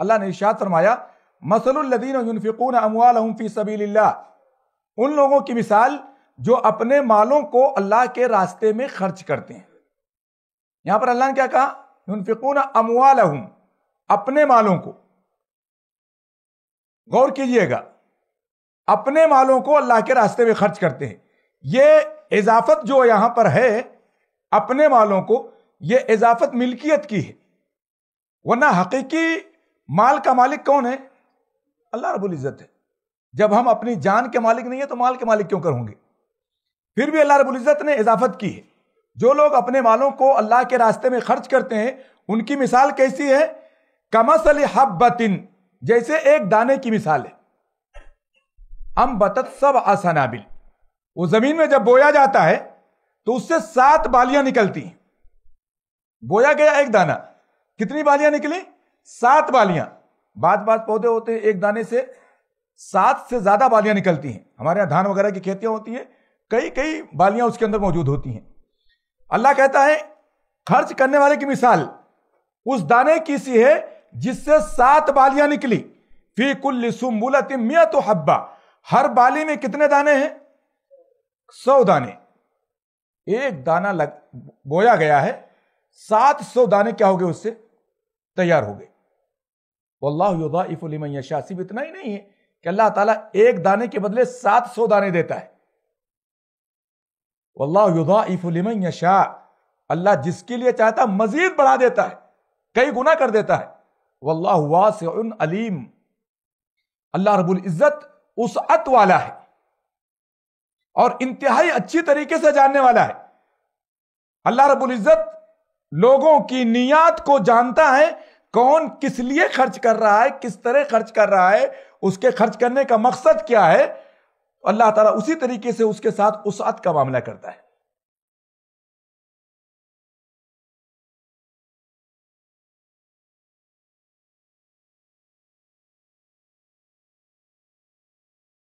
अल्लाह ने इशाद फरमाया मसलुल्लदीनफ़िकून अमवाल फ़ी सबील उन लोगों की मिसाल जो अपने मालों को अल्लाह के रास्ते में खर्च करते हैं यहां पर अल्लाह ने क्या कहा यूनफिकून अमवाल अपने मालों को गौर कीजिएगा अपने मालों को अल्लाह के रास्ते में खर्च करते हैं ये इजाफत जो यहां पर है अपने मालों को ये इजाफत मिल्कियत की है वरना हकीकी माल का मालिक कौन है अल्लाह रबुल इज़्ज़त है जब हम अपनी जान के मालिक नहीं है तो माल के मालिक क्यों कर होंगे फिर भी अल्लाह रबुल इज़्ज़त ने इजाफत की है जो लोग अपने मालों को अल्लाह के रास्ते में खर्च करते हैं उनकी मिसाल कैसी है कमसल हब्बतिन जैसे एक दाने की मिसाल है हम बतत सब असनाबिल वो जमीन में जब बोया जाता है तो उससे सात बालियां निकलती हैं बोया गया एक दाना कितनी बालियां निकली सात बालियां बाद बाद पौधे होते हैं एक दाने से सात से ज्यादा बालियां निकलती हैं हमारे यहां धान वगैरह की खेतियां होती हैं कई कई बालियां उसके अंदर मौजूद होती हैं अल्लाह कहता है खर्च करने वाले की मिसाल उस दाने की सी है जिससे सात बालियां निकली फी कुल मिया तो हब्बा हर बाली में कितने दाने हैं सौ दाने एक दाना लग बोया गया है सात सौ दाने क्या हो गए उससे तैयार हो गए अल्लाह युदाइफुलशा सिर्फ इतना ही नहीं है कि अल्लाह ताला एक दाने के बदले सात सौ दाने देता है अल्लाह युदाइफुलशा अल्लाह जिसके लिए चाहता मजीद बढ़ा देता है कई गुना कर देता है वल्लाह अलीम अल्लाह रबुल इज़्ज़त उस अत वाला है और इंतहाई अच्छी तरीके से जानने वाला है अल्लाह रबुल इज़्ज़त लोगों की नियत को जानता है कौन किस लिए खर्च कर रहा है किस तरह खर्च कर रहा है उसके खर्च करने का मकसद क्या है अल्लाह ताला उसी तरीके से उसके साथ उस का मामला करता है